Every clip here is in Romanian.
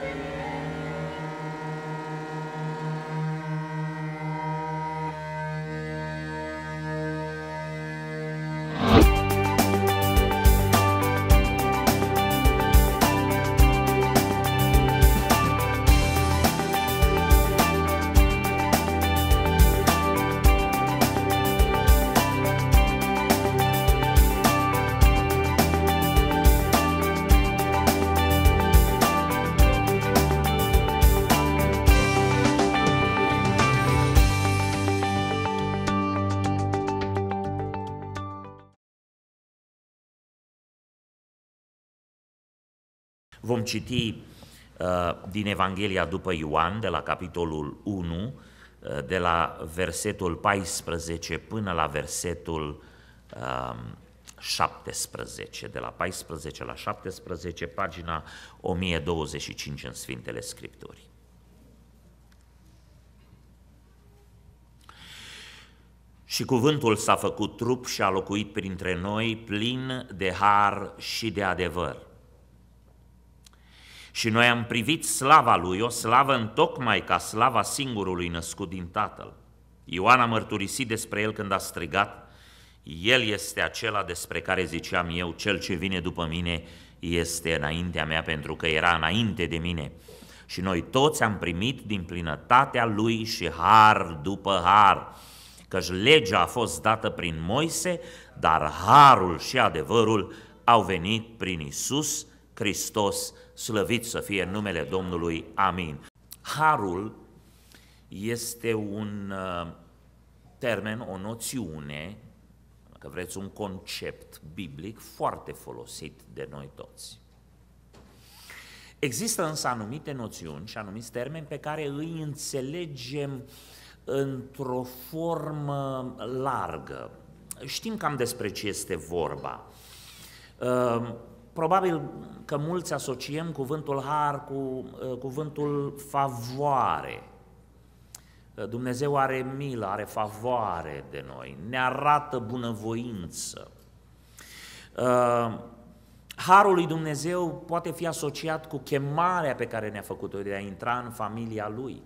Thank you. Vom citi uh, din Evanghelia după Ioan, de la capitolul 1, uh, de la versetul 14 până la versetul 17, um, de la 14 la 17, pagina 1025 în Sfintele Scripturi. Și cuvântul s-a făcut trup și a locuit printre noi plin de har și de adevăr și noi am privit slava lui, o slavă întocmai ca slava singurului născut din Tatăl. Ioan a mărturisit despre el când a strigat, El este acela despre care ziceam eu, cel ce vine după mine este înaintea mea pentru că era înainte de mine. Și noi toți am primit din plinătatea lui și har după har, căci legea a fost dată prin Moise, dar harul și adevărul au venit prin Isus, Hristos, slăvit să fie numele Domnului, amin. Harul este un uh, termen, o noțiune, dacă vreți, un concept biblic foarte folosit de noi toți. Există însă anumite noțiuni și anumite termeni pe care îi înțelegem într-o formă largă. Știm cam despre ce este vorba. Uh, Probabil că mulți asociem cuvântul har cu uh, cuvântul favoare. Uh, Dumnezeu are milă, are favoare de noi, ne arată bunăvoință. Uh, Harul lui Dumnezeu poate fi asociat cu chemarea pe care ne-a făcut-o de a intra în familia Lui.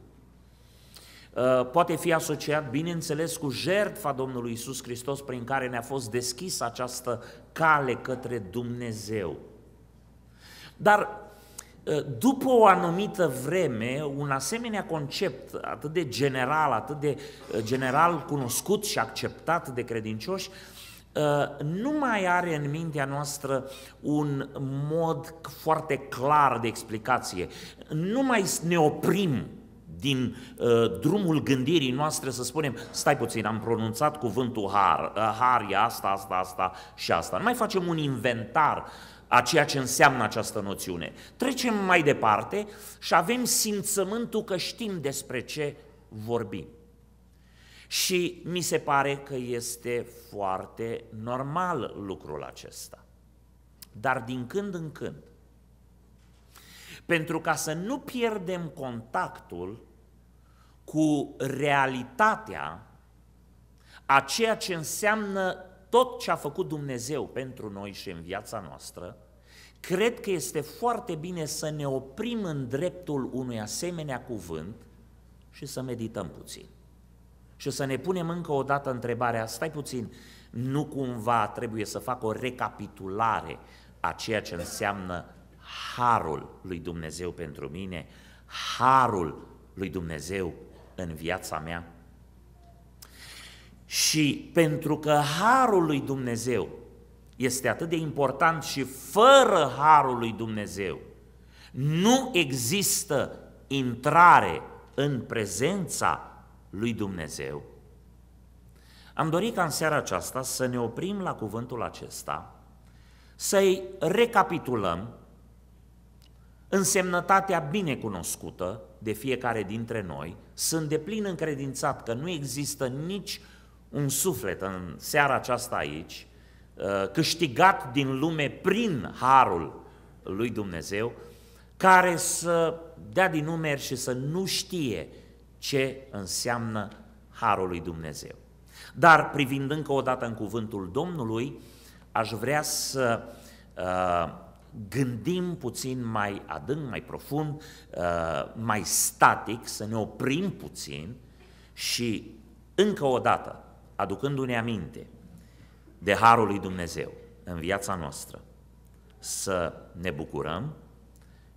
Uh, poate fi asociat, bineînțeles, cu jertfa Domnului Isus Hristos prin care ne-a fost deschisă această cale către Dumnezeu. Dar uh, după o anumită vreme, un asemenea concept atât de general, atât de uh, general cunoscut și acceptat de credincioși, nu mai are în mintea noastră un mod foarte clar de explicație. Nu mai ne oprim din uh, drumul gândirii noastre să spunem, stai puțin, am pronunțat cuvântul har, uh, har e asta, asta, asta și asta. Nu mai facem un inventar a ceea ce înseamnă această noțiune. Trecem mai departe și avem simțământul că știm despre ce vorbim. Și mi se pare că este foarte normal lucrul acesta. Dar din când în când, pentru ca să nu pierdem contactul cu realitatea a ceea ce înseamnă tot ce a făcut Dumnezeu pentru noi și în viața noastră, cred că este foarte bine să ne oprim în dreptul unui asemenea cuvânt și să medităm puțin. Și să ne punem încă o dată întrebarea, stai puțin, nu cumva trebuie să fac o recapitulare a ceea ce înseamnă harul lui Dumnezeu pentru mine, harul lui Dumnezeu în viața mea? Și pentru că harul lui Dumnezeu este atât de important și fără harul lui Dumnezeu nu există intrare în prezența lui Dumnezeu. Am dorit ca în seara aceasta să ne oprim la cuvântul acesta, să-i recapitulăm însemnătatea binecunoscută de fiecare dintre noi, sunt de plin încredințat că nu există nici un suflet în seara aceasta aici, uh, câștigat din lume prin harul lui Dumnezeu, care să dea din numeri și să nu știe ce înseamnă harul lui Dumnezeu. Dar privind încă o dată în cuvântul Domnului, aș vrea să uh, gândim puțin mai adânc, mai profund, uh, mai static, să ne oprim puțin și încă o dată, aducându-ne aminte de Harul lui Dumnezeu în viața noastră, să ne bucurăm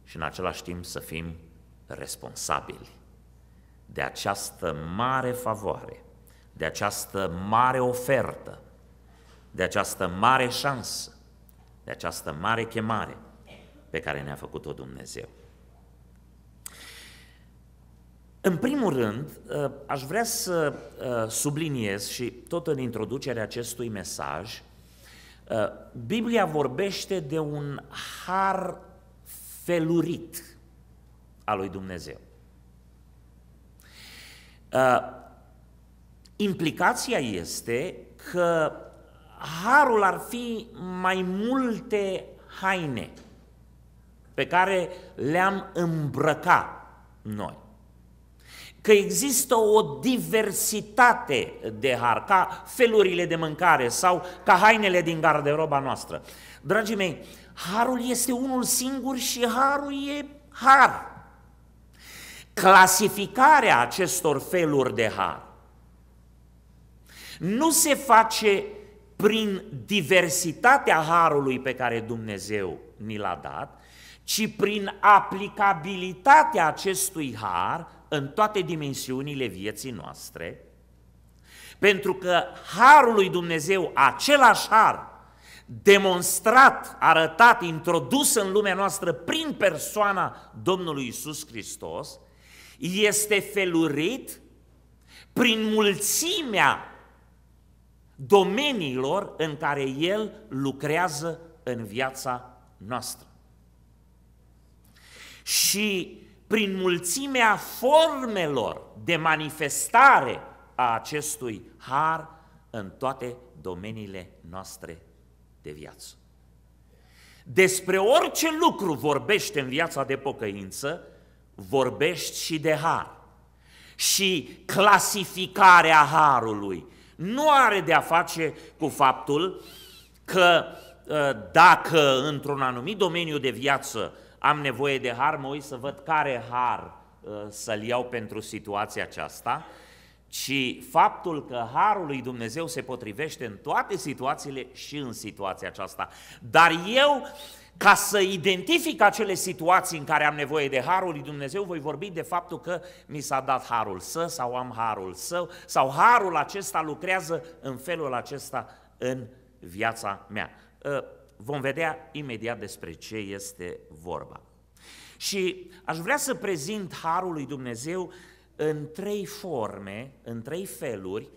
și în același timp să fim responsabili de această mare favoare, de această mare ofertă, de această mare șansă de această mare chemare pe care ne-a făcut-o Dumnezeu. În primul rând, ă, aș vrea să ă, subliniez și tot în introducerea acestui mesaj, ă, Biblia vorbește de un har felurit al lui Dumnezeu. Implicația este că harul ar fi mai multe haine pe care le-am îmbrăca noi. Că există o diversitate de har, ca felurile de mâncare sau ca hainele din garderoba noastră. Dragii mei, harul este unul singur și harul e har. Clasificarea acestor feluri de har nu se face prin diversitatea harului pe care Dumnezeu ni l-a dat, ci prin aplicabilitatea acestui har în toate dimensiunile vieții noastre, pentru că harul lui Dumnezeu, același har demonstrat, arătat, introdus în lumea noastră prin persoana Domnului Isus Hristos, este felurit prin mulțimea domeniilor în care El lucrează în viața noastră. Și prin mulțimea formelor de manifestare a acestui har în toate domeniile noastre de viață. Despre orice lucru vorbește în viața de pocăință, vorbești și de har. Și clasificarea harului, nu are de a face cu faptul că ă, dacă într-un anumit domeniu de viață am nevoie de har, mă uit să văd care har ă, să-l iau pentru situația aceasta, ci faptul că harul lui Dumnezeu se potrivește în toate situațiile și în situația aceasta. Dar eu, ca să identific acele situații în care am nevoie de harul lui Dumnezeu, voi vorbi de faptul că mi s-a dat harul să, sau am harul său sau harul acesta lucrează în felul acesta în viața mea. Ă, vom vedea imediat despre ce este vorba. Și aș vrea să prezint harul lui Dumnezeu în trei forme, în trei feluri,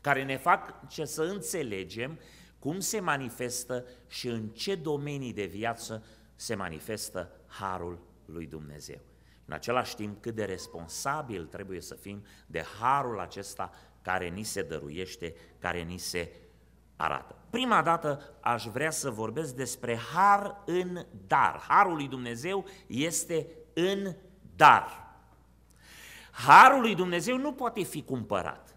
care ne fac ce să înțelegem cum se manifestă și în ce domenii de viață se manifestă harul lui Dumnezeu. În același timp, cât de responsabil trebuie să fim de harul acesta care ni se dăruiește, care ni se arată. Prima dată aș vrea să vorbesc despre har în dar. Harul lui Dumnezeu este în dar. Harul lui Dumnezeu nu poate fi cumpărat.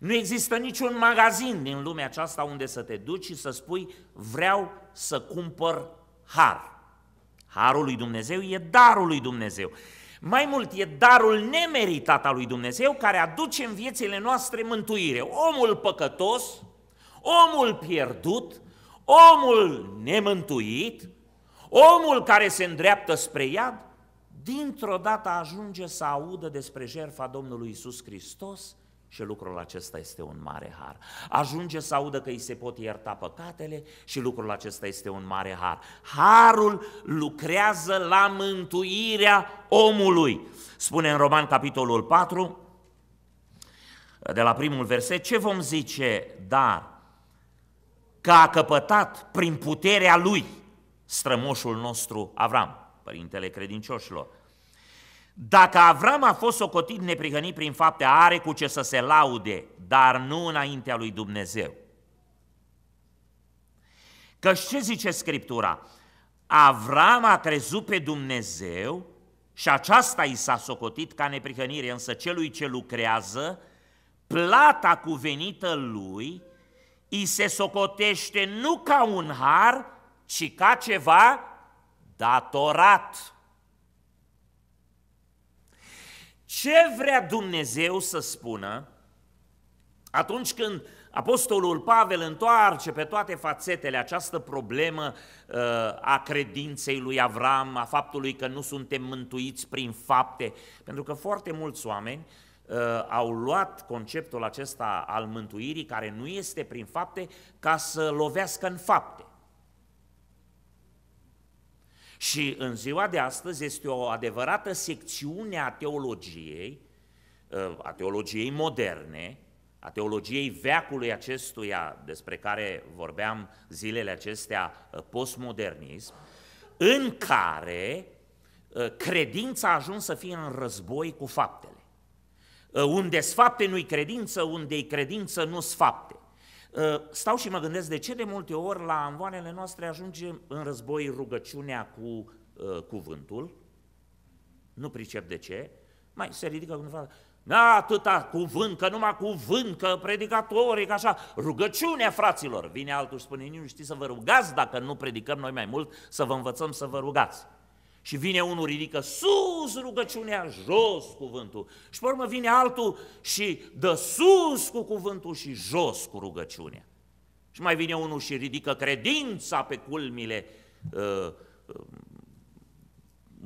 Nu există niciun magazin din lumea aceasta unde să te duci și să spui vreau să cumpăr har. Harul lui Dumnezeu e darul lui Dumnezeu. Mai mult, e darul nemeritat al lui Dumnezeu care aduce în viețile noastre mântuire. Omul păcătos, omul pierdut, omul nemântuit, omul care se îndreaptă spre iad, dintr-o dată ajunge să audă despre jertfa Domnului Isus Hristos și lucrul acesta este un mare har. Ajunge să audă că îi se pot ierta păcatele și lucrul acesta este un mare har. Harul lucrează la mântuirea omului. Spune în Roman capitolul 4, de la primul verset, ce vom zice, dar că a căpătat prin puterea lui strămoșul nostru Avram părintele credincioșilor. Dacă Avram a fost socotit neprihănit prin fapte, are cu ce să se laude, dar nu înaintea lui Dumnezeu. Că ce zice Scriptura? Avram a crezut pe Dumnezeu și aceasta i s-a socotit ca neprihănire, însă celui ce lucrează, plata cuvenită lui, îi se socotește nu ca un har, ci ca ceva datorat. Ce vrea Dumnezeu să spună atunci când Apostolul Pavel întoarce pe toate fațetele această problemă uh, a credinței lui Avram, a faptului că nu suntem mântuiți prin fapte, pentru că foarte mulți oameni uh, au luat conceptul acesta al mântuirii, care nu este prin fapte, ca să lovească în fapte. Și în ziua de astăzi este o adevărată secțiune a teologiei, uh, a teologiei moderne, a teologiei veacului acestuia despre care vorbeam zilele acestea, uh, postmodernism, în care uh, credința a ajuns să fie în război cu faptele. Unde sfapte nu-i credință, unde-i credință nu-s fapte. Ă, stau și mă gândesc de ce de multe ori la anvoanele noastre ajunge în război rugăciunea cu uh, cuvântul, nu pricep de ce, mai se ridică cândva, na, atâta cuvânt, că numai cuvânt, că că așa, rugăciunea fraților. Vine altul și spune, nu știți să vă rugați dacă nu predicăm noi mai mult, să vă învățăm să vă rugați. Și vine unul, ridică sus rugăciunea, jos cuvântul. Și pe urmă vine altul și dă sus cu cuvântul și jos cu rugăciunea. Și mai vine unul și ridică credința pe culmile uh, uh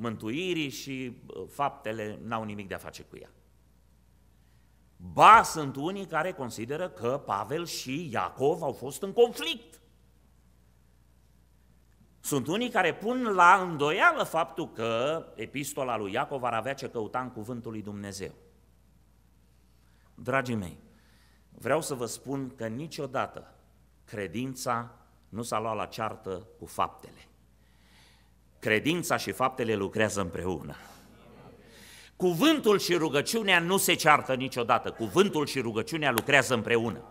mântuirii și uh, faptele n-au nimic de a face cu ea. Ba, sunt unii care consideră că Pavel și Iacov au fost în conflict. Sunt unii care pun la îndoială faptul că epistola lui Iacov ar avea ce căuta în cuvântul lui Dumnezeu. Dragii mei, vreau să vă spun că niciodată credința nu s-a luat la ceartă cu faptele. Credința și faptele lucrează împreună. Cuvântul și rugăciunea nu se ceartă niciodată, cuvântul și rugăciunea lucrează împreună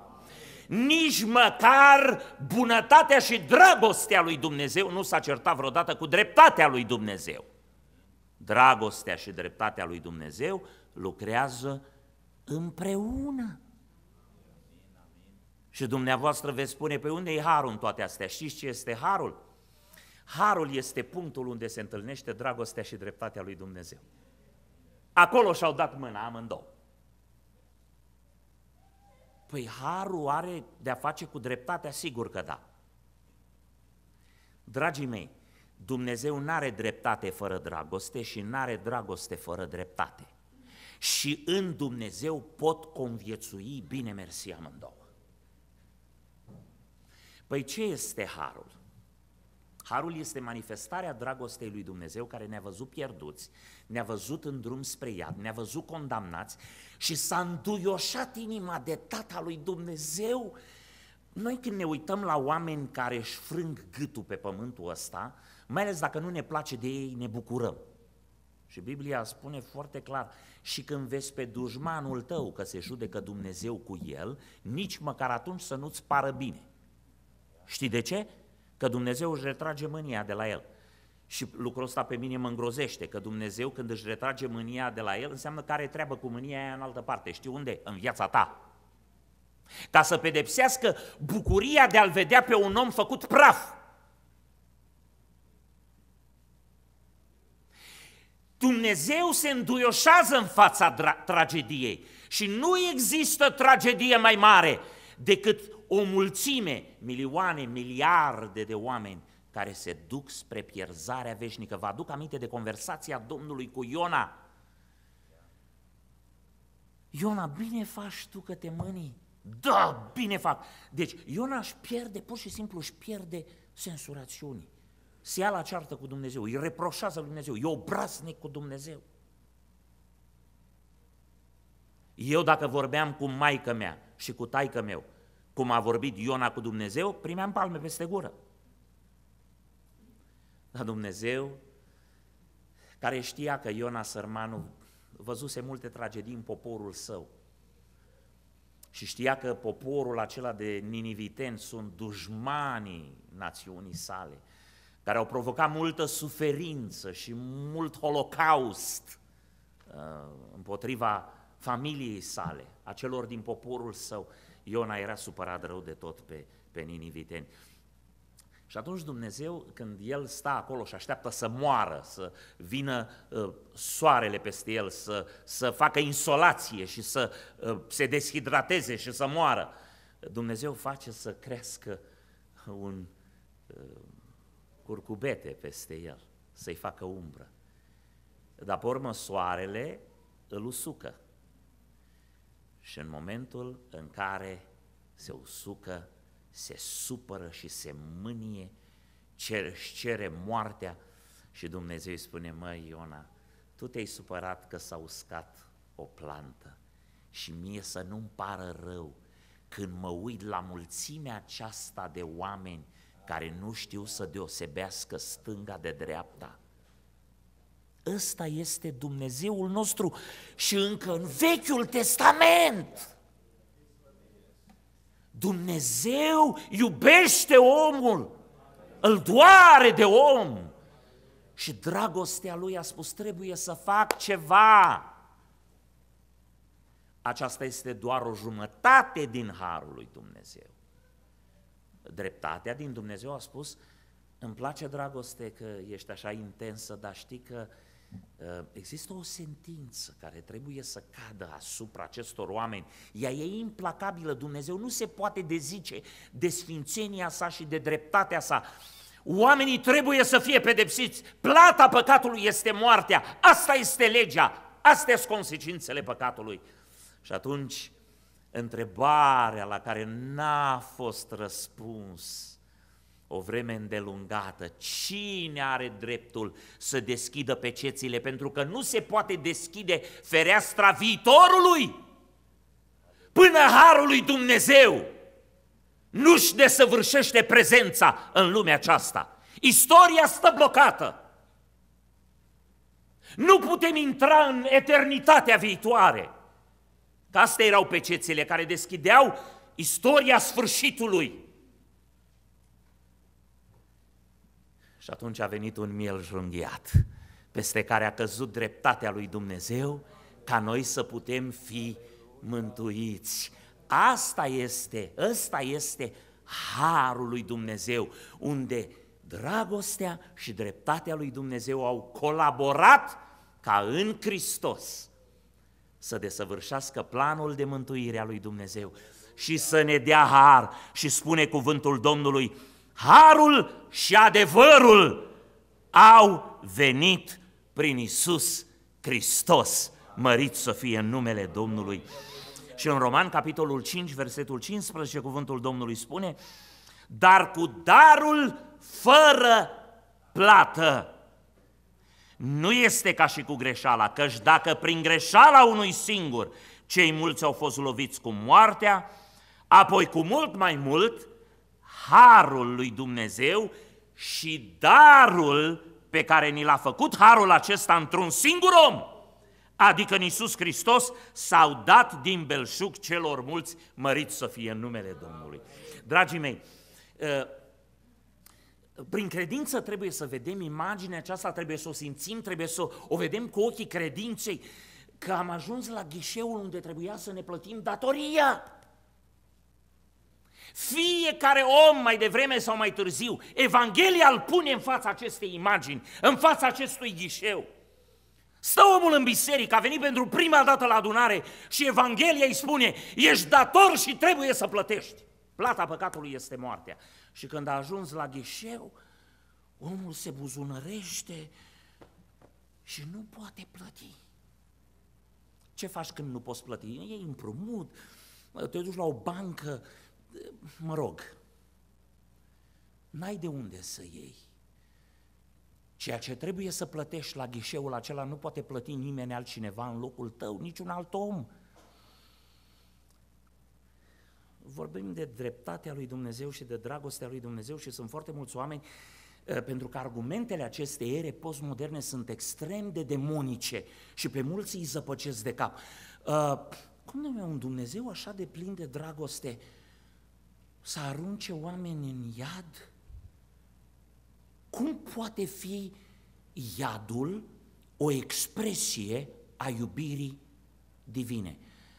nici măcar bunătatea și dragostea lui Dumnezeu nu s-a certat vreodată cu dreptatea lui Dumnezeu. Dragostea și dreptatea lui Dumnezeu lucrează împreună. Și dumneavoastră veți spune, pe păi unde e harul în toate astea? Știți ce este harul? Harul este punctul unde se întâlnește dragostea și dreptatea lui Dumnezeu. Acolo și-au dat mâna amândouă. Păi harul are de-a face cu dreptatea? Sigur că da. Dragii mei, Dumnezeu nu are dreptate fără dragoste și nu are dragoste fără dreptate. Și în Dumnezeu pot conviețui bine mersi amândouă. Păi ce este harul? Harul este manifestarea dragostei lui Dumnezeu care ne-a văzut pierduți, ne-a văzut în drum spre iad, ne-a văzut condamnați și s-a înduioșat inima de Tata lui Dumnezeu. Noi când ne uităm la oameni care își frâng gâtul pe pământul ăsta, mai ales dacă nu ne place de ei, ne bucurăm. Și Biblia spune foarte clar, și când vezi pe dușmanul tău că se judecă Dumnezeu cu el, nici măcar atunci să nu-ți pară bine. Știi de ce? că Dumnezeu își retrage mânia de la el. Și lucrul ăsta pe mine mă îngrozește, că Dumnezeu când își retrage mânia de la el, înseamnă că are treabă cu mânia aia în altă parte. Știi unde? În viața ta. Ca să pedepsească bucuria de a-l vedea pe un om făcut praf. Dumnezeu se înduioșează în fața tragediei și nu există tragedie mai mare decât o mulțime, milioane, miliarde de oameni care se duc spre pierzarea veșnică. Vă aduc aminte de conversația Domnului cu Iona. Iona, bine faci tu că te mânii. Da, bine fac. Deci Iona își pierde, pur și simplu își pierde sensurațiunii. Se ia la ceartă cu Dumnezeu, îi reproșează lui Dumnezeu, e obraznic cu Dumnezeu. Eu dacă vorbeam cu maică mea și cu taică meu, cum a vorbit Iona cu Dumnezeu, primeam palme peste gură. Dar Dumnezeu, care știa că Iona sărmanul văzuse multe tragedii în poporul său și știa că poporul acela de niniviten sunt dușmanii națiunii sale, care au provocat multă suferință și mult holocaust uh, împotriva familiei sale – a celor din poporul său. Iona era supărat rău de tot pe, pe niniviteni. Și atunci Dumnezeu, când el stă acolo și așteaptă să moară, să vină uh, soarele peste el, să, să facă insolație și să uh, se deshidrateze și să moară, Dumnezeu face să crească un uh, curcubete peste el, să-i facă umbră. Dar pe urmă soarele îl usucă. Și în momentul în care se usucă, se supără și se mânie, cer, își cere moartea și Dumnezeu îi spune, măi Iona, tu te-ai supărat că s-a uscat o plantă și mie să nu-mi pară rău când mă uit la mulțimea aceasta de oameni care nu știu să deosebească stânga de dreapta, ăsta este Dumnezeul nostru și încă în Vechiul Testament. Dumnezeu iubește omul, îl doare de om. Și dragostea lui a spus, trebuie să fac ceva. Aceasta este doar o jumătate din harul lui Dumnezeu. Dreptatea din Dumnezeu a spus, îmi place dragoste că ești așa intensă, dar știi că uh, Eh, există o sentință care trebuie să cadă asupra acestor oameni. Ea e implacabilă, Dumnezeu nu se poate dezice de sfințenia sa și de dreptatea sa. Oamenii trebuie să fie pedepsiți. Plata păcatului este moartea. Asta este legea. Astea sunt consecințele păcatului. Și atunci, întrebarea la care n-a fost răspuns o vreme îndelungată. Cine are dreptul să deschidă pecețile? Pentru că nu se poate deschide fereastra viitorului până harul lui Dumnezeu nu-și desăvârșește prezența în lumea aceasta. Istoria stă blocată. Nu putem intra în eternitatea viitoare. Că astea erau pecețele care deschideau istoria sfârșitului. Și atunci a venit un miel junghiat, peste care a căzut dreptatea lui Dumnezeu, ca noi să putem fi mântuiți. Asta este, ăsta este harul lui Dumnezeu, unde dragostea și dreptatea lui Dumnezeu au colaborat ca în Hristos să desăvârșească planul de mântuire a lui Dumnezeu și să ne dea har și spune cuvântul Domnului, harul și adevărul au venit prin Isus Hristos, mărit să fie în numele Domnului. Și în Roman, capitolul 5, versetul 15, cuvântul Domnului spune, dar cu darul fără plată. Nu este ca și cu greșeala, căci dacă prin greșeala unui singur cei mulți au fost loviți cu moartea, apoi cu mult mai mult, harul lui Dumnezeu și darul pe care ni l-a făcut harul acesta într-un singur om, adică în Iisus Hristos, s-au dat din belșug celor mulți măriți să fie în numele Domnului. Dragii mei, ă, prin credință trebuie să vedem imaginea aceasta, trebuie să o simțim, trebuie să o vedem cu ochii credinței, că am ajuns la ghișeul unde trebuia să ne plătim datoria. Fiecare om, mai devreme sau mai târziu, Evanghelia îl pune în fața acestei imagini, în fața acestui ghișeu. Stă omul în biserică, a venit pentru prima dată la adunare și Evanghelia îi spune, ești dator și trebuie să plătești. Plata păcatului este moartea. Și când a ajuns la ghișeu, omul se buzunărește și nu poate plăti. Ce faci când nu poți plăti? E împrumut, te duci la o bancă, mă rog, n-ai de unde să iei. Ceea ce trebuie să plătești la ghișeul acela nu poate plăti nimeni altcineva în locul tău, niciun alt om. Vorbim de dreptatea lui Dumnezeu și de dragostea lui Dumnezeu și sunt foarte mulți oameni eh, pentru că argumentele acestei ere postmoderne sunt extrem de demonice și pe mulți îi zăpăcesc de cap. Uh, cum nume un Dumnezeu așa de plin de dragoste uh, să arunce oameni în iad? Cum poate fi iadul o expresie a iubirii divine?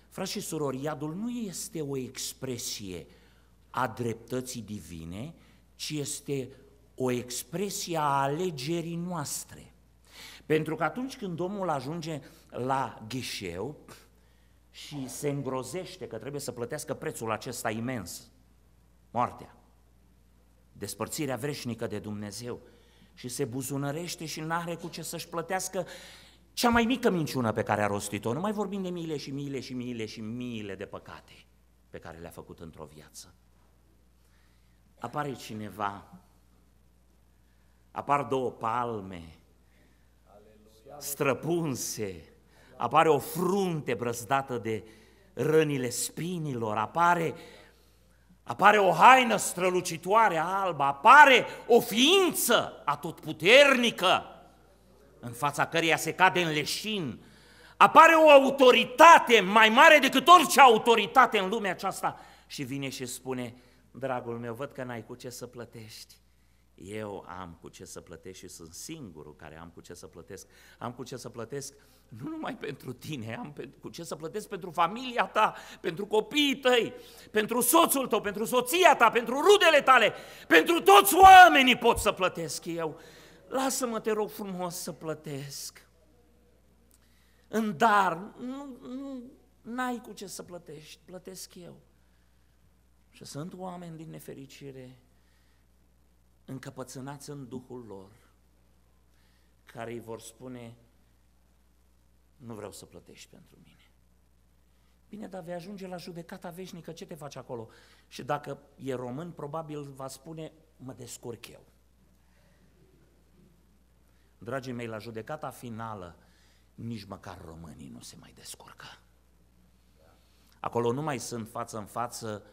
Frați și surori, iadul nu este o expresie a dreptății divine, ci este o expresie a alegerii noastre. Pentru că atunci când omul ajunge la ghișeu și se îngrozește că trebuie să plătească prețul acesta imens moartea, despărțirea vreșnică de Dumnezeu și se buzunărește și nu are cu ce să-și plătească cea mai mică minciună pe care a rostit-o. Nu mai vorbim de miile și miile și miile și miile de păcate pe care le-a făcut într-o viață. Apare cineva, apar două palme străpunse, apare o frunte brăzdată de rănile spinilor, apare uh, apare o haină strălucitoare albă, apare o ființă atotputernică în fața căreia se cade în leșin, apare o autoritate mai mare decât orice autoritate în lumea aceasta și vine și spune, dragul meu, văd că n-ai cu ce să plătești, eu am cu ce să plătesc și sunt singurul care am cu ce să plătesc. Am cu ce să plătesc nu numai pentru tine, am cu ce să plătesc pentru familia ta, pentru copiii tăi, pentru soțul tău, pentru soția ta, pentru rudele tale, pentru toți oamenii pot să plătesc eu. Lasă-mă, te rog frumos, să plătesc. În dar, nu, nu, n-ai cu ce să plătești, plătesc eu. Și sunt oameni din nefericire încăpățânați în Duhul lor, care îi vor spune, nu vreau să plătești pentru mine. Bine, dar vei ajunge la judecata veșnică, ce te faci acolo? Și dacă e român, probabil va spune, mă descurc eu. Dragii mei, la judecata finală, nici măcar românii nu se mai descurcă. Acolo nu mai sunt față în față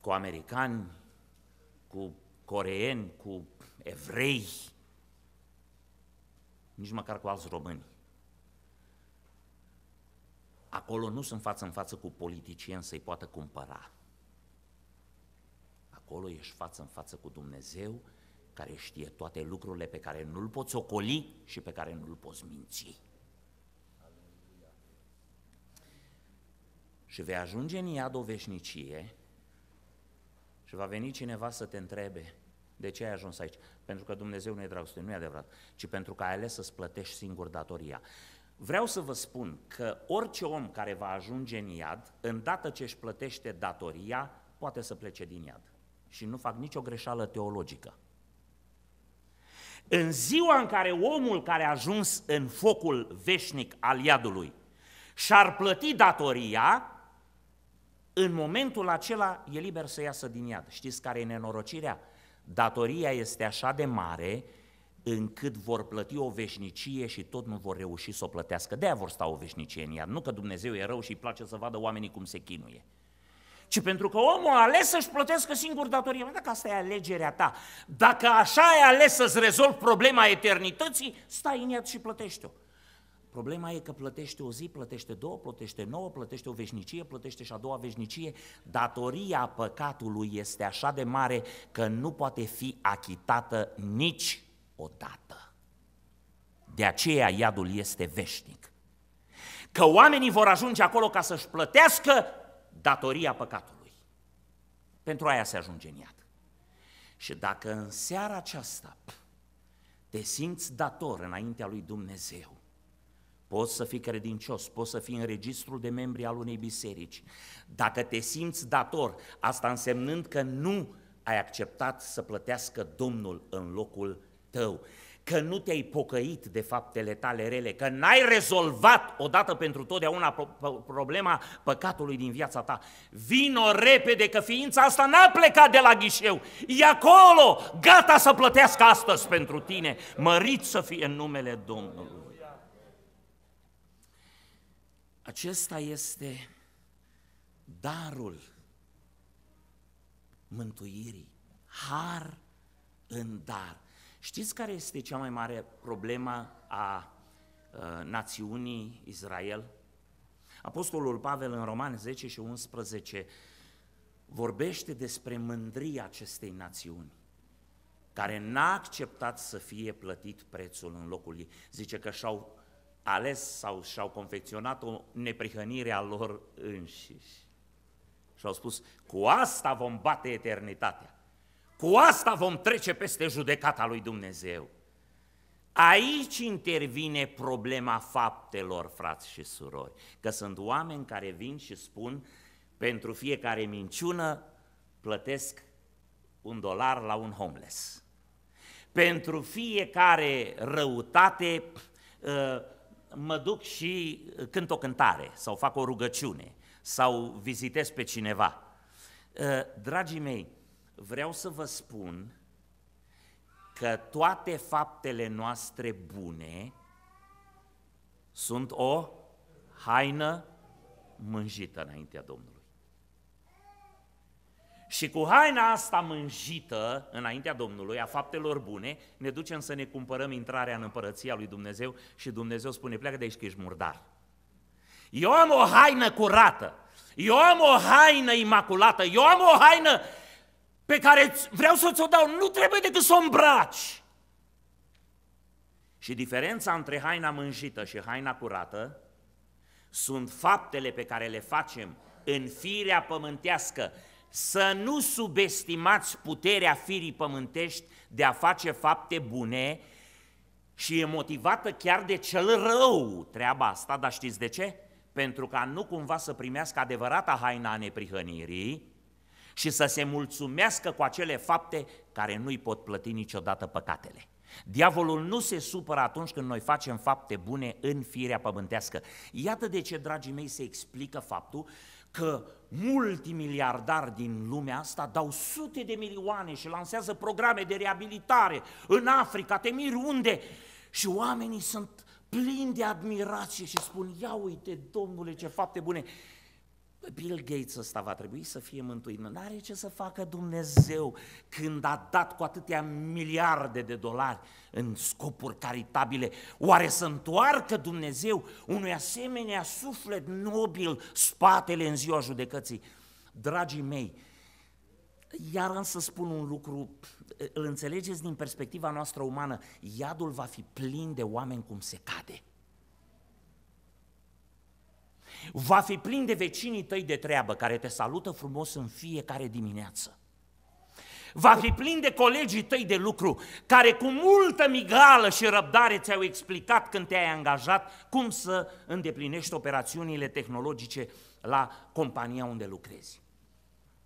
cu americani, cu coreeni, cu evrei, nici măcar cu alți români. Acolo nu sunt față în față cu politicieni să-i poată cumpăra. Acolo ești față în față cu Dumnezeu care știe toate lucrurile pe care nu-l poți ocoli și pe care nu-l poți minți. Și vei ajunge în iad o veșnicie și va veni cineva să te întrebe de ce ai ajuns aici. Pentru că Dumnezeu nu e dragoste, nu e adevărat, ci pentru că ai ales să-ți plătești singur datoria. Vreau să vă spun că orice om care va ajunge în iad, îndată ce își plătește datoria, poate să plece din iad. Și nu fac nicio greșeală teologică. În ziua în care omul care a ajuns în focul veșnic al iadului și-ar plăti datoria, în momentul acela e liber să iasă din iad. Știți care e nenorocirea? Datoria este așa de mare încât vor plăti o veșnicie și tot nu vor reuși să o plătească. De-aia vor sta o veșnicie în iad. Nu că Dumnezeu e rău și îi place să vadă oamenii cum se chinuie ci pentru că omul a ales să-și plătească singur datoria. Dacă asta e alegerea ta, dacă așa ai ales să-ți rezolvi problema eternității, stai în iad și plătește-o. Problema e că plătește o zi, plătește două, plătește nouă, plătește o veșnicie, plătește și a doua veșnicie. Datoria păcatului este așa de mare că nu poate fi achitată nici odată. De aceea iadul este veșnic. Că oamenii vor ajunge acolo ca să-și plătească datoria păcatului. Pentru aia se ajunge în iad. Și dacă în seara aceasta te simți dator înaintea lui Dumnezeu, Poți să fii credincios, poți să fii în registrul de membri al unei biserici. Dacă te simți dator, asta însemnând că nu ai acceptat să plătească Domnul în locul tău, că nu te-ai pocăit de faptele tale rele, că n-ai rezolvat odată pentru totdeauna problema păcatului din viața ta. Vino repede că ființa asta n-a plecat de la ghișeu, e acolo, gata să plătească astăzi pentru tine. Mărit să fie în numele Domnului. Acesta este darul mântuirii, har în dar. Știți care este cea mai mare problemă a uh, națiunii Israel? Apostolul Pavel în Roman 10 și 11 vorbește despre mândria acestei națiuni care n-a acceptat să fie plătit prețul în locul ei. Zice că și-au ales sau și-au confecționat o neprihănire a lor înșiși. Și au spus, cu asta vom bate eternitatea, cu asta vom trece peste judecata lui Dumnezeu. Aici intervine problema faptelor, frați și surori, că sunt oameni care vin și spun, pentru fiecare minciună plătesc un dolar la un homeless. Pentru fiecare răutate, uh, mă duc și cânt o cântare sau fac o rugăciune sau vizitez pe cineva. Uh, dragii mei, vreau să vă spun că toate faptele noastre bune sunt o haină mânjită înaintea Domnului. Și cu haina asta mânjită înaintea Domnului, a faptelor bune, ne ducem să ne cumpărăm intrarea în împărăția lui Dumnezeu și Dumnezeu spune, pleacă de aici că ești murdar. Eu am o haină curată, eu am o haină imaculată, eu am o haină pe care vreau să ți-o dau, nu trebuie decât să o îmbraci. Și diferența între haina mânjită și haina curată sunt faptele pe care le facem în firea pământească, să nu subestimați puterea firii pământești de a face fapte bune și e motivată chiar de cel rău treaba asta, dar știți de ce? Pentru ca nu cumva să primească adevărata haina a neprihănirii și să se mulțumească cu acele fapte care nu-i pot plăti niciodată păcatele. Diavolul nu se supără atunci când noi facem fapte bune în firea pământească. Iată de ce, dragii mei, se explică faptul că multimiliardari din lumea asta dau sute de milioane și lansează programe de reabilitare în Africa, te miri unde, și oamenii sunt plini de admirație și spun, ia uite, domnule, ce fapte bune. Bill Gates ăsta va trebui să fie mântuit. Nu are ce să facă Dumnezeu când a dat cu atâtea miliarde de dolari în scopuri caritabile. Oare să întoarcă Dumnezeu unui asemenea suflet nobil spatele în ziua judecății? Dragii mei, iar am să spun un lucru, îl înțelegeți din perspectiva noastră umană, iadul va fi plin de oameni cum se cade. Va fi plin de vecinii tăi de treabă care te salută frumos în fiecare dimineață. Va fi plin de colegii tăi de lucru care cu multă migală și răbdare ți-au explicat când te-ai angajat cum să îndeplinești operațiunile tehnologice la compania unde lucrezi.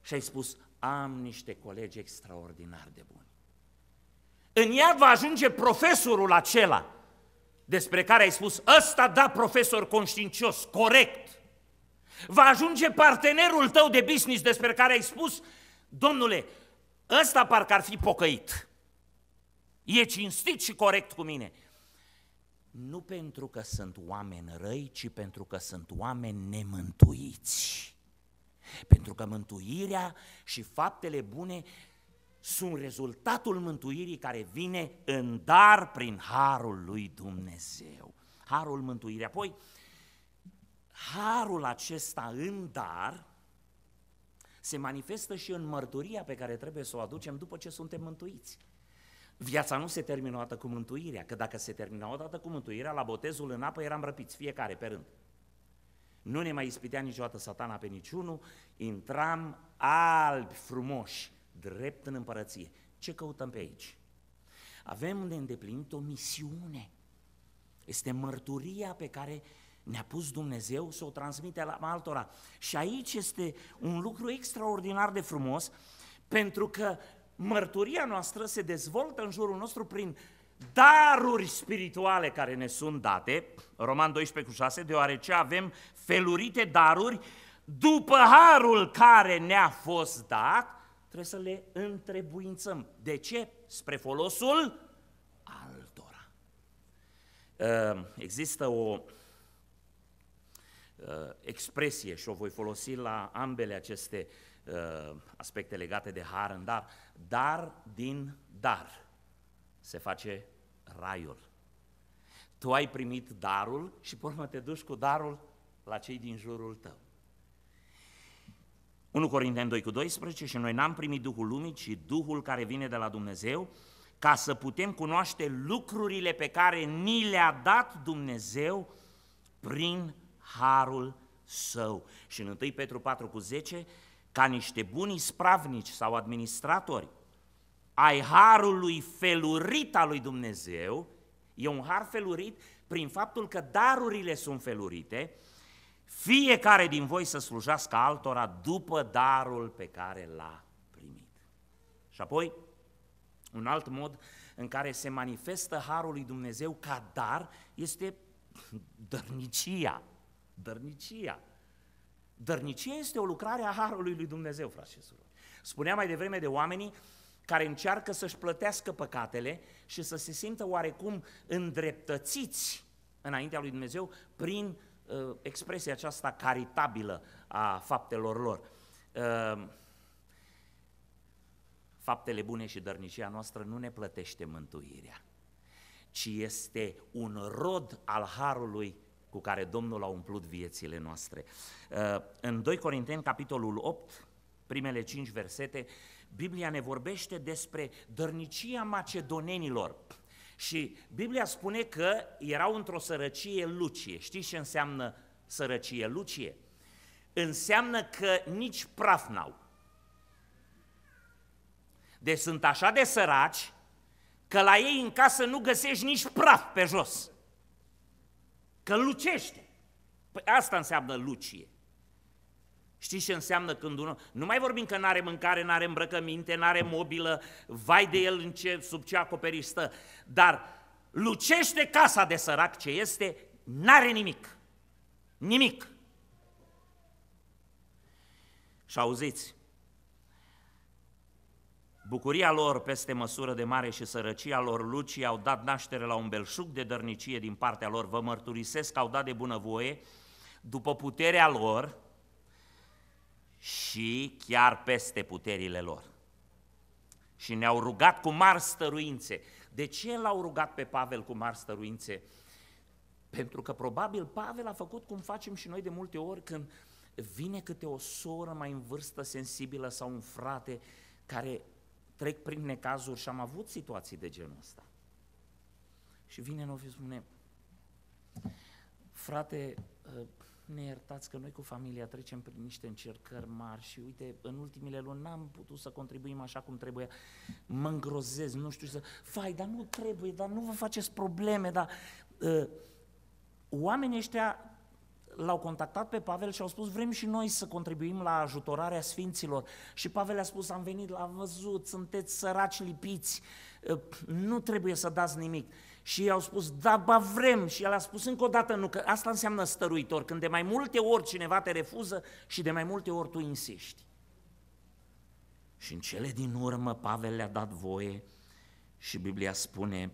Și ai spus, am niște colegi extraordinar de buni. În ea va ajunge profesorul acela despre care ai spus, ăsta da profesor conștiincios, corect, va ajunge partenerul tău de business despre care ai spus, domnule, ăsta parcă ar fi pocăit. E cinstit și corect cu mine. Nu pentru că sunt oameni răi, ci pentru că sunt oameni nemântuiți. Pentru că mântuirea și faptele bune sunt rezultatul mântuirii care vine în dar prin harul lui Dumnezeu. Harul mântuirii. Apoi, harul acesta în dar se manifestă și în mărturia pe care trebuie să o aducem după ce suntem mântuiți. Viața nu se termină odată cu mântuirea, că dacă se termina odată cu mântuirea, la botezul în apă eram răpiți, fiecare pe rând. Nu ne mai ispitea niciodată satana pe niciunul, intram albi, frumoși, drept în împărăție. Ce căutăm pe aici? Avem de îndeplinit o misiune. Este mărturia pe care ne-a pus Dumnezeu să o transmite la altora. Și aici este un lucru extraordinar de frumos, pentru că mărturia noastră se dezvoltă în jurul nostru prin daruri spirituale care ne sunt date, Roman 12 cu 6, deoarece avem felurite daruri după harul care ne-a fost dat, trebuie să le întrebuințăm. De ce? Spre folosul altora. Ehm, există o ehm, expresie și o voi folosi la ambele aceste ehm, aspecte legate de har în dar. Dar din dar se face raiul. Tu ai primit darul și pe urmă te duci cu darul la cei din jurul tău. 1 Corinteni 2 cu 12 și noi n-am primit Duhul Lumii, ci Duhul care vine de la Dumnezeu, ca să putem cunoaște lucrurile pe care ni le-a dat Dumnezeu prin harul său. Și în 1 Petru 4 cu 10, ca niște buni spravnici sau administratori ai harului felurit al lui Dumnezeu, e un har felurit prin faptul că darurile sunt felurite, fiecare din voi să slujească altora după darul pe care l-a primit. Și apoi, un alt mod în care se manifestă harul lui Dumnezeu ca dar este dărnicia. Dărnicia. Dărnicia este o lucrare a harului lui Dumnezeu, frate și surori. Spuneam mai devreme de oamenii care încearcă să-și plătească păcatele și să se simtă oarecum îndreptățiți înaintea lui Dumnezeu prin Uh, expresia aceasta caritabilă a faptelor lor. Uh, faptele bune și dărnicia noastră nu ne plătește mântuirea, ci este un rod al harului cu care Domnul a umplut viețile noastre. Uh, în 2 Corinteni, capitolul 8, primele 5 versete, Biblia ne vorbește despre dărnicia macedonenilor. Și Biblia spune că erau într-o sărăcie lucie. Știți ce înseamnă sărăcie lucie? Înseamnă că nici praf n-au. Deci sunt așa de săraci că la ei în casă nu găsești nici praf pe jos. Că lucește. Păi asta înseamnă lucie. Știți ce înseamnă când unul... Nu mai vorbim că n-are mâncare, n-are îmbrăcăminte, n-are mobilă, vai de el în ce, sub ce acoperiș stă, dar lucește casa de sărac ce este, n-are nimic. Nimic. Și auziți, bucuria lor peste măsură de mare și sărăcia lor lucii au dat naștere la un belșug de dărnicie din partea lor, vă mărturisesc că au dat de bunăvoie, după puterea lor, și chiar peste puterile lor. Și ne-au rugat cu mari stăruințe. De ce l-au rugat pe Pavel cu mari stăruințe? Pentru că probabil Pavel a făcut cum facem și noi de multe ori când vine câte o soră mai în vârstă sensibilă sau un frate care trec prin necazuri și am avut situații de genul ăsta. Și vine în și spune, frate, ă, ne iertați că noi cu familia trecem prin niște încercări mari și uite, în ultimile luni n-am putut să contribuim așa cum trebuie, mă îngrozez, nu știu să, fai, dar nu trebuie, dar nu vă faceți probleme, dar uh, oamenii ăștia l-au contactat pe Pavel și au spus vrem și noi să contribuim la ajutorarea Sfinților. Și Pavel a spus am venit, l-am văzut, sunteți săraci lipiți, ă, nu trebuie să dați nimic. Și ei au spus, da, ba vrem. Și el a spus încă o dată nu, că asta înseamnă stăruitor, când de mai multe ori cineva te refuză și de mai multe ori tu insiști. Și în cele din urmă Pavel le-a dat voie și Biblia spune,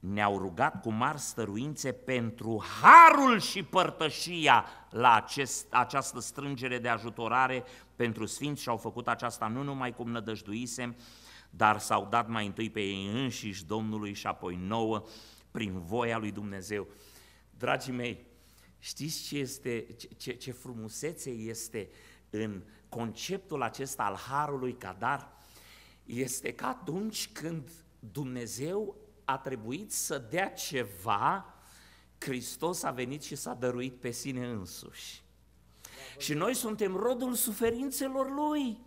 ne-au rugat cu mari stăruințe pentru harul și părtășia la acest, această strângere de ajutorare pentru sfinți și au făcut aceasta nu numai cum nădăjduisem, dar s-au dat mai întâi pe ei înșiși Domnului și apoi nouă prin voia lui Dumnezeu. Dragii mei, știți ce, este, ce, ce, ce frumusețe este în conceptul acesta al harului ca dar? Este că atunci când Dumnezeu a trebuit să dea ceva, Hristos a venit și s-a dăruit pe sine însuși. Și noi suntem rodul suferințelor Lui.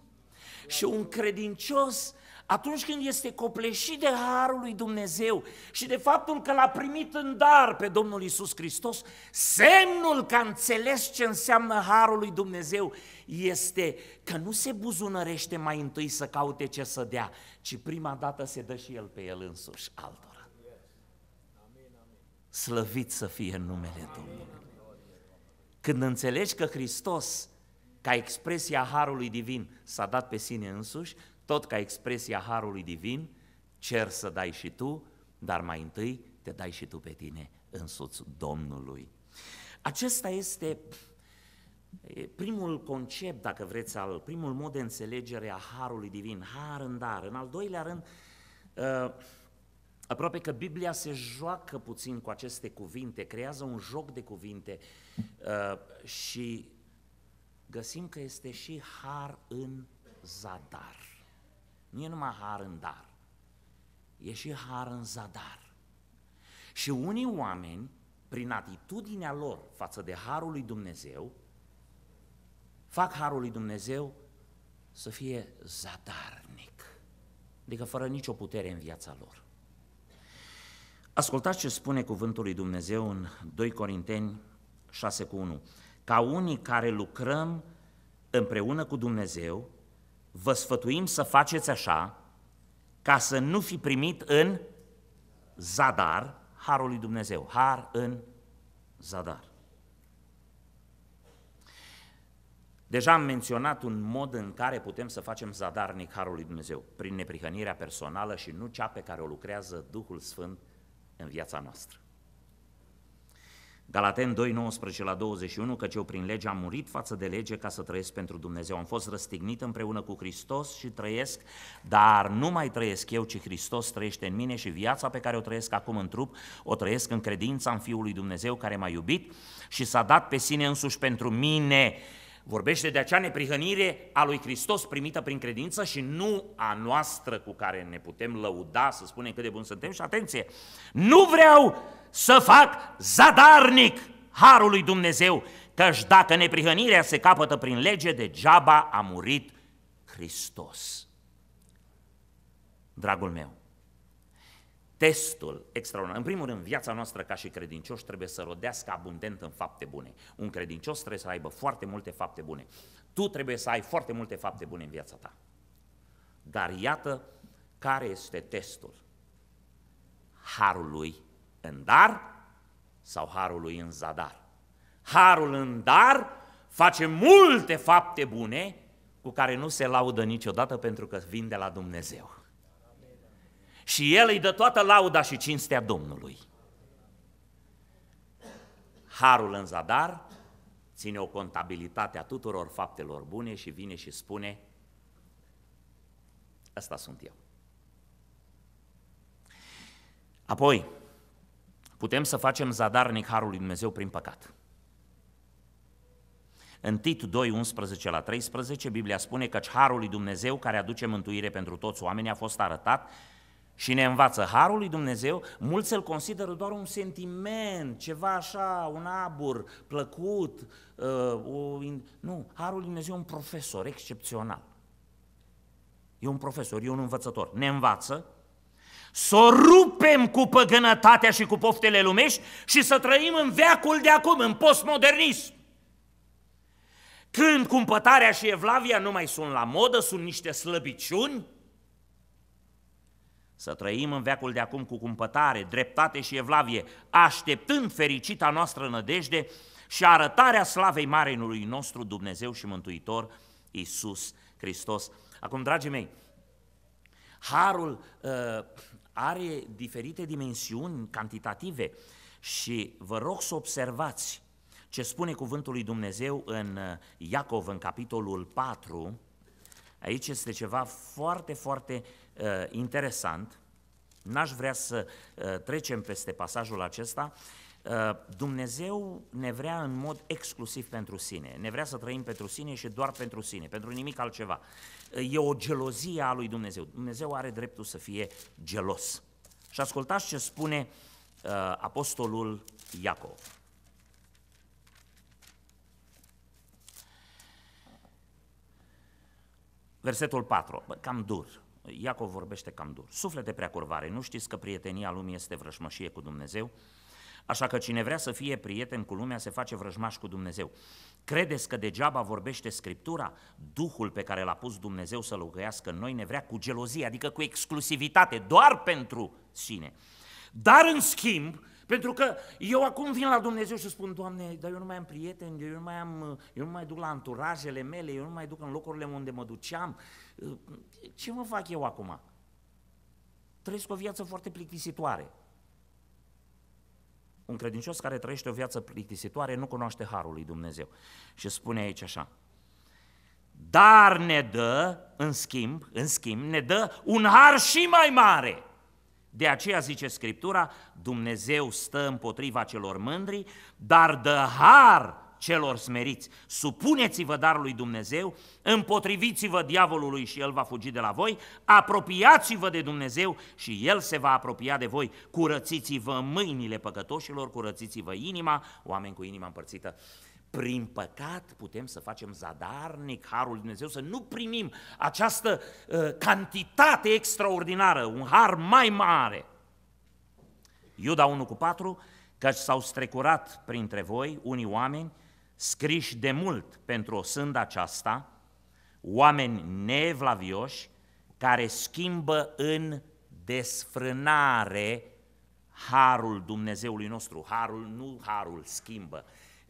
Și un credincios atunci când este copleșit de harul lui Dumnezeu și de faptul că l-a primit în dar pe Domnul Isus Hristos, semnul că a înțeles ce înseamnă harul lui Dumnezeu este că nu se buzunărește mai întâi să caute ce să dea, ci prima dată se dă și el pe el însuși altora. Slăvit să fie în numele Domnului. Când înțelegi că Hristos, ca expresia harului divin, s-a dat pe sine însuși, tot ca expresia harului divin, cer să dai și tu, dar mai întâi te dai și tu pe tine însuți Domnului. Acesta este primul concept, dacă vreți, al primul mod de înțelegere a harului divin, har în dar. În al doilea rând, aproape că Biblia se joacă puțin cu aceste cuvinte, creează un joc de cuvinte și găsim că este și har în zadar. Nu e numai har în dar, e și har în zadar. Și unii oameni, prin atitudinea lor față de harul lui Dumnezeu, fac harul lui Dumnezeu să fie zadarnic, adică fără nicio putere în viața lor. Ascultați ce spune cuvântul lui Dumnezeu în 2 Corinteni 6 cu 1. Ca unii care lucrăm împreună cu Dumnezeu vă sfătuim să faceți așa ca să nu fi primit în zadar harul lui Dumnezeu. Har în zadar. Deja am menționat un mod în care putem să facem zadarnic harul lui Dumnezeu, prin neprihănirea personală și nu cea pe care o lucrează Duhul Sfânt în viața noastră. Galaten 2, 19 la 21, căci eu prin lege am murit față de lege ca să trăiesc pentru Dumnezeu. Am fost răstignit împreună cu Hristos și trăiesc, dar nu mai trăiesc eu, ci Hristos trăiește în mine și viața pe care o trăiesc acum în trup, o trăiesc în credința în Fiul lui Dumnezeu care m-a iubit și s-a dat pe sine însuși pentru mine. Vorbește de acea neprihănire a lui Hristos primită prin credință și nu a noastră cu care ne putem lăuda, să spunem cât de bun suntem și atenție, nu vreau să fac zadarnic harul lui Dumnezeu, căci dacă neprihănirea se capătă prin lege, degeaba a murit Hristos. Dragul meu, testul extraordinar. În primul rând, viața noastră ca și credincioși trebuie să rodească abundent în fapte bune. Un credincios trebuie să aibă foarte multe fapte bune. Tu trebuie să ai foarte multe fapte bune în viața ta. Dar iată care este testul. Harul lui în dar sau harul lui în zadar. Harul în dar face multe fapte bune cu care nu se laudă niciodată pentru că vin de la Dumnezeu. Și el îi dă toată lauda și cinstea Domnului. Harul în zadar ține o contabilitate a tuturor faptelor bune și vine și spune, ăsta sunt eu. Apoi, putem să facem zadarnic Harul lui Dumnezeu prin păcat. În Tit 2, 11 la 13, Biblia spune că Harul lui Dumnezeu care aduce mântuire pentru toți oamenii a fost arătat și ne învață Harul lui Dumnezeu, mulți îl consideră doar un sentiment, ceva așa, un abur plăcut. Uh, o, nu, Harul lui Dumnezeu e un profesor excepțional. E un profesor, e un învățător. Ne învață să o rupem cu păgânătatea și cu poftele lumești și să trăim în veacul de acum, în postmodernism. Când cumpătarea și evlavia nu mai sunt la modă, sunt niște slăbiciuni, să trăim în veacul de acum cu cumpătare, dreptate și evlavie, așteptând fericita noastră nădejde și arătarea slavei Marelui nostru Dumnezeu și Mântuitor, Iisus Hristos. Acum, dragii mei, harul uh, are diferite dimensiuni cantitative și vă rog să observați ce spune cuvântul lui Dumnezeu în uh, Iacov, în capitolul 4. Aici este ceva foarte, foarte uh, interesant. N-aș vrea să uh, trecem peste pasajul acesta, Uh, Dumnezeu ne vrea în mod exclusiv pentru sine, ne vrea să trăim pentru sine și doar pentru sine, pentru nimic altceva. Uh, e o gelozie a lui Dumnezeu. Dumnezeu are dreptul să fie gelos. Și ascultați ce spune uh, apostolul Iacov. Versetul 4, cam dur, Iacov vorbește cam dur. Suflete prea curvare, nu știți că prietenia lumii este vrășmășie cu Dumnezeu? Așa că cine vrea să fie prieten cu lumea se face vrăjmaș cu Dumnezeu. Credeți că degeaba vorbește Scriptura? Duhul pe care l-a pus Dumnezeu să locuiască în noi ne vrea cu gelozie, adică cu exclusivitate, doar pentru sine. Dar în schimb, pentru că eu acum vin la Dumnezeu și spun, Doamne, dar eu nu mai am prieteni, eu nu mai, am, eu nu mai duc la anturajele mele, eu nu mai duc în locurile unde mă duceam. Ce mă fac eu acum? Trăiesc o viață foarte plictisitoare un credincios care trăiește o viață plictisitoare nu cunoaște harul lui Dumnezeu. Și spune aici așa, dar ne dă, în schimb, în schimb, ne dă un har și mai mare. De aceea zice Scriptura, Dumnezeu stă împotriva celor mândri, dar dă har celor smeriți. Supuneți-vă dar lui Dumnezeu, împotriviți-vă diavolului și el va fugi de la voi, apropiați-vă de Dumnezeu și el se va apropia de voi. Curățiți-vă mâinile păcătoșilor, curățiți-vă inima, oameni cu inima împărțită. Prin păcat putem să facem zadarnic harul lui Dumnezeu, să nu primim această uh, cantitate extraordinară, un har mai mare. Iuda 1 cu 4, căci s-au strecurat printre voi unii oameni scriși de mult pentru o sândă aceasta, oameni neevlavioși care schimbă în desfrânare harul Dumnezeului nostru. Harul, nu harul schimbă.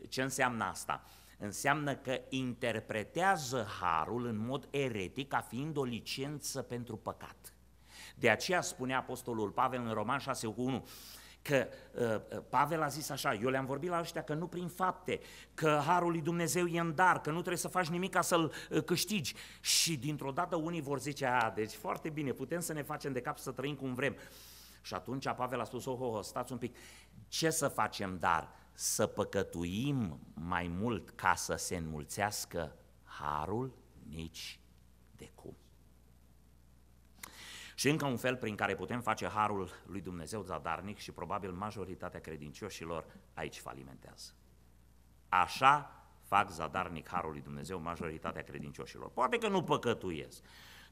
Ce înseamnă asta? Înseamnă că interpretează harul în mod eretic ca fiind o licență pentru păcat. De aceea spune Apostolul Pavel în Roman 6,1 că uh, uh, Pavel a zis așa, eu le-am vorbit la ăștia că nu prin fapte, că harul lui Dumnezeu e în dar, că nu trebuie să faci nimic ca să-l uh, câștigi. Și dintr-o dată unii vor zice, a, deci foarte bine, putem să ne facem de cap să trăim cum vrem. Și atunci Pavel a spus, oh, oh, oh stați un pic, ce să facem dar? Să păcătuim mai mult ca să se înmulțească harul? Nici de cum. Și încă un fel prin care putem face harul lui Dumnezeu zadarnic și probabil majoritatea credincioșilor aici falimentează. Așa fac zadarnic harul lui Dumnezeu majoritatea credincioșilor. Poate că nu păcătuiesc,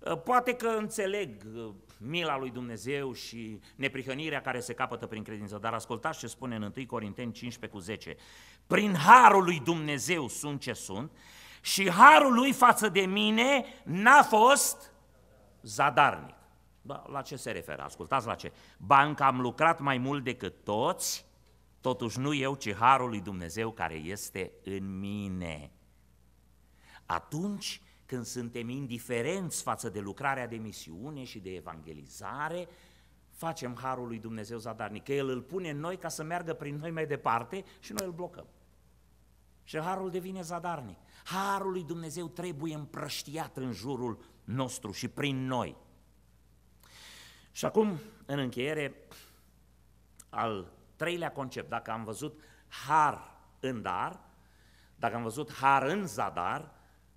ă, Poate că înțeleg ă, mila lui Dumnezeu și neprihănirea care se capătă prin credință, dar ascultați ce spune în 1 Corinteni 15 cu 10. Prin harul lui Dumnezeu sunt ce sunt și harul lui față de mine n-a fost zadarnic. La ce se referă? Ascultați la ce. Banca am lucrat mai mult decât toți, totuși nu eu, ci Harul lui Dumnezeu care este în mine. Atunci când suntem indiferenți față de lucrarea de misiune și de evangelizare, facem Harul lui Dumnezeu zadarnic, că El îl pune în noi ca să meargă prin noi mai departe și noi îl blocăm. Și Harul devine zadarnic. Harul lui Dumnezeu trebuie împrăștiat în jurul nostru și prin noi. Și acum, în încheiere, al treilea concept, dacă am văzut har în dar, dacă am văzut har în zadar,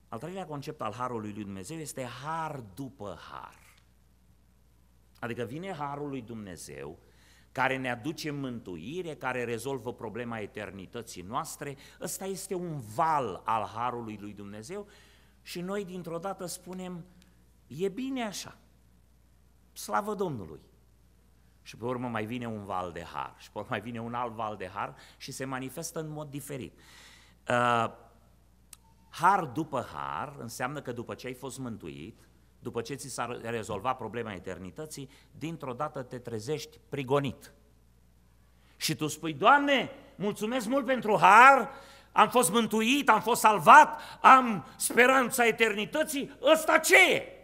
al treilea concept al harului lui Dumnezeu este har după har. Adică vine harul lui Dumnezeu care ne aduce mântuire, care rezolvă problema eternității noastre. Ăsta este un val al harului lui Dumnezeu și noi dintr-o dată spunem, e bine așa slavă Domnului. Și pe urmă mai vine un val de har, și pe urmă mai vine un alt val de har și se manifestă în mod diferit. Uh, har după har înseamnă că după ce ai fost mântuit, după ce ți s-a rezolvat problema eternității, dintr-o dată te trezești prigonit. Și tu spui, Doamne, mulțumesc mult pentru har, am fost mântuit, am fost salvat, am speranța eternității, ăsta ce e?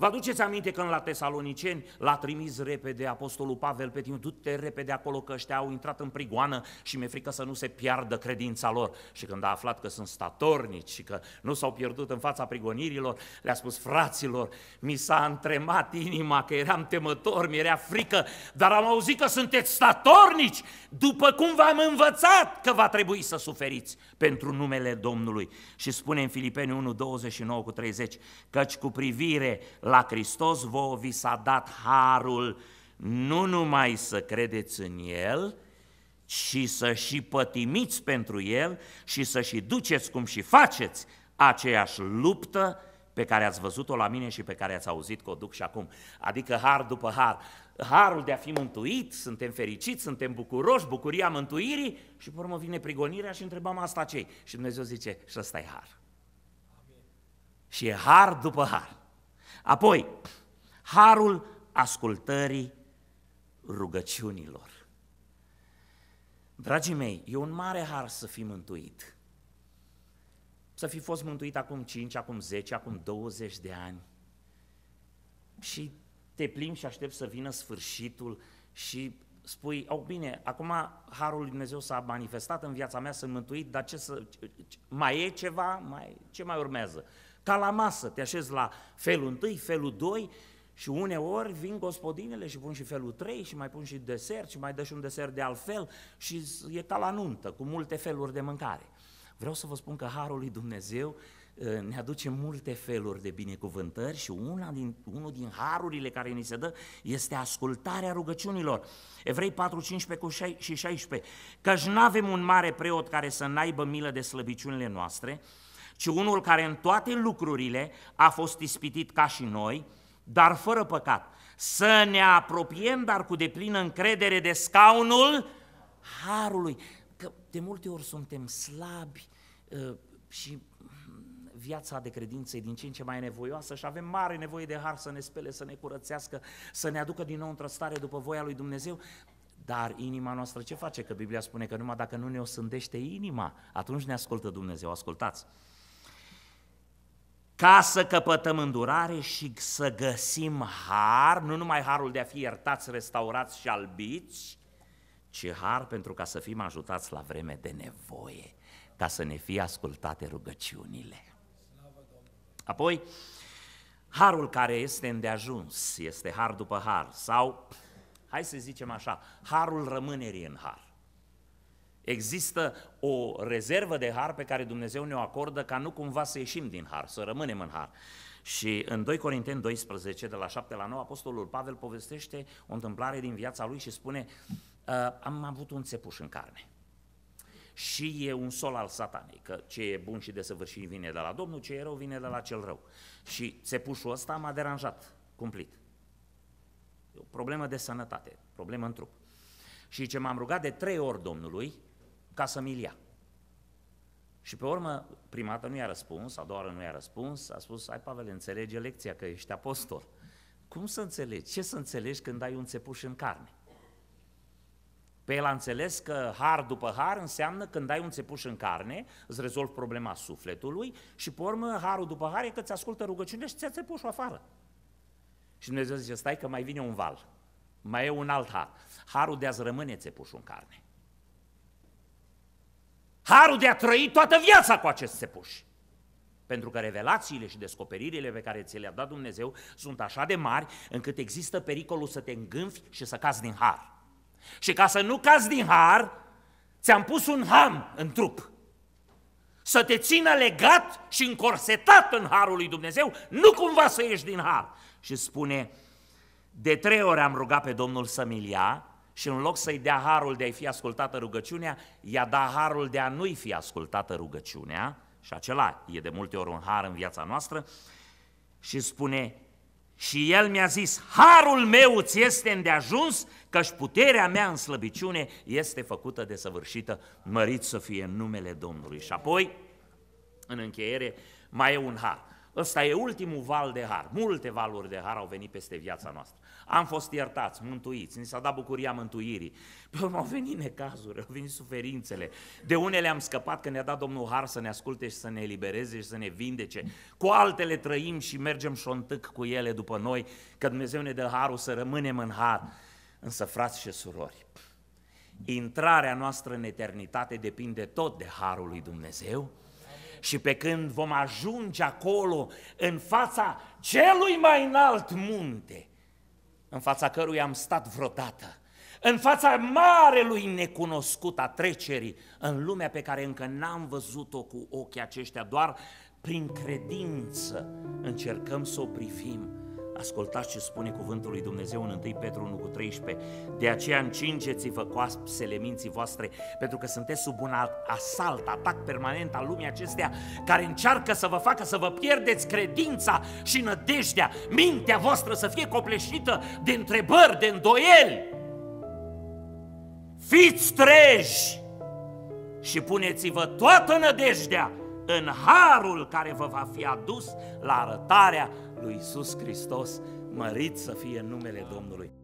Vă aduceți aminte când la tesaloniceni l-a trimis repede apostolul Pavel pe timp, du-te repede acolo că ăștia au intrat în prigoană și mi-e frică să nu se piardă credința lor. Și când a aflat că sunt statornici și că nu s-au pierdut în fața prigonirilor, le-a spus, fraților, mi s-a întremat inima că eram temător, mi era frică, dar am auzit că sunteți statornici, după cum v-am învățat că va trebui să suferiți pentru numele Domnului. Și spune în Filipeni 1, 29 cu 30, căci cu privire la Hristos vouă vi s-a dat harul nu numai să credeți în El, ci să și pătimiți pentru El și să și duceți cum și faceți aceeași luptă pe care ați văzut-o la mine și pe care ați auzit că o duc și acum. Adică har după har. Harul de a fi mântuit, suntem fericiți, suntem bucuroși, bucuria mântuirii și pe urmă vine prigonirea și întrebăm asta cei. Și Dumnezeu zice, și ăsta e har. Amin. Și e har după har. Apoi, harul ascultării rugăciunilor. Dragii mei, e un mare har să fii mântuit. Să fi fost mântuit acum 5, acum 10, acum 20 de ani. Și te plimbi și aștept să vină sfârșitul și spui, au oh, bine, acum Harul Lui Dumnezeu s-a manifestat în viața mea, sunt mântuit, dar ce să, mai e ceva? Mai, ce mai urmează? Ca la masă, te așezi la felul întâi, felul doi și uneori vin gospodinele și pun și felul trei și mai pun și desert și mai dă și un desert de altfel și e ca la nuntă, cu multe feluri de mâncare. Vreau să vă spun că Harul lui Dumnezeu ă, ne aduce multe feluri de binecuvântări și una din, unul din harurile care ni se dă este ascultarea rugăciunilor. Evrei 4, 15 și 16. Căci nu avem un mare preot care să n-aibă milă de slăbiciunile noastre, ci unul care în toate lucrurile a fost ispitit ca și noi, dar fără păcat. Să ne apropiem, dar cu deplină încredere de scaunul harului. Că de multe ori suntem slabi uh, și viața de credință e din ce în ce mai nevoioasă și avem mare nevoie de har să ne spele, să ne curățească, să ne aducă din nou într-o stare după voia lui Dumnezeu. Dar inima noastră ce face? Că Biblia spune că numai dacă nu ne osândește inima, atunci ne ascultă Dumnezeu. Ascultați! ca să căpătăm îndurare și să găsim har, nu numai harul de a fi iertați, restaurați și albiți, ci har pentru ca să fim ajutați la vreme de nevoie, ca să ne fie ascultate rugăciunile. Apoi, harul care este îndeajuns, este har după har, sau, hai să zicem așa, harul rămânerii în har. Există o rezervă de har pe care Dumnezeu ne-o acordă ca nu cumva să ieșim din har, să rămânem în har. Și în 2 Corinteni 12, de la 7 la 9, Apostolul Pavel povestește o întâmplare din viața lui și spune ă, am avut un țepuș în carne și e un sol al satanei, că ce e bun și desăvârșit vine de la Domnul, ce e rău vine de la cel rău. Și țepușul ăsta m-a deranjat cumplit. E o problemă de sănătate, problemă în trup. Și ce m-am rugat de trei ori Domnului ca să-mi ia. Și pe urmă, prima dată nu i-a răspuns, a doua oară nu i-a răspuns, a spus, ai Pavel, înțelege lecția că ești apostol. Cum să înțelegi? Ce să înțelegi când ai un țepuș în carne? Pe el a înțeles că har după har înseamnă când ai un țepuș în carne, îți rezolvi problema sufletului și pe urmă harul după har e că ți ascultă rugăciunea. și ți-a țepușul afară. Și Dumnezeu zice, stai că mai vine un val, mai e un alt har. Harul de a-ți rămâne țepușul în carne harul de a trăi toată viața cu acest sepuș. Pentru că revelațiile și descoperirile pe care ți le-a dat Dumnezeu sunt așa de mari încât există pericolul să te îngânfi și să cazi din har. Și ca să nu cazi din har, ți-am pus un ham în trup. Să te țină legat și încorsetat în harul lui Dumnezeu, nu cumva să ieși din har. Și spune, de trei ori am rugat pe Domnul să-mi ia și în loc să-i dea harul de a-i fi ascultată rugăciunea, i-a dat harul de a nu-i fi ascultată rugăciunea, și acela e de multe ori un har în viața noastră, și spune, și el mi-a zis, harul meu ți este îndeajuns, căci puterea mea în slăbiciune este făcută de săvârșită, mărit să fie în numele Domnului. Și apoi, în încheiere, mai e un har. Ăsta e ultimul val de har. Multe valuri de har au venit peste viața noastră am fost iertați, mântuiți, ni s-a dat bucuria mântuirii. Pe urmă au venit necazuri, au venit suferințele. De unele am scăpat că ne-a dat Domnul Har să ne asculte și să ne elibereze și să ne vindece. Cu altele trăim și mergem șontâc cu ele după noi, că Dumnezeu ne dă harul să rămânem în har. Însă, frați și surori, intrarea noastră în eternitate depinde tot de harul lui Dumnezeu și pe când vom ajunge acolo în fața celui mai înalt munte, în fața căruia am stat vreodată, în fața marelui necunoscut a trecerii, în lumea pe care încă n-am văzut-o cu ochii aceștia, doar prin credință încercăm să o privim Ascultați ce spune cuvântul lui Dumnezeu în 1 Petru 1 cu 13. De aceea încingeți-vă coapsele minții voastre, pentru că sunteți sub un alt asalt, atac permanent al lumii acestea, care încearcă să vă facă să vă pierdeți credința și nădejdea, mintea voastră să fie copleșită de întrebări, de îndoieli. Fiți treji și puneți-vă toată nădejdea în harul care vă va fi adus la arătarea lui Iisus Hristos, mărit să fie în numele Domnului.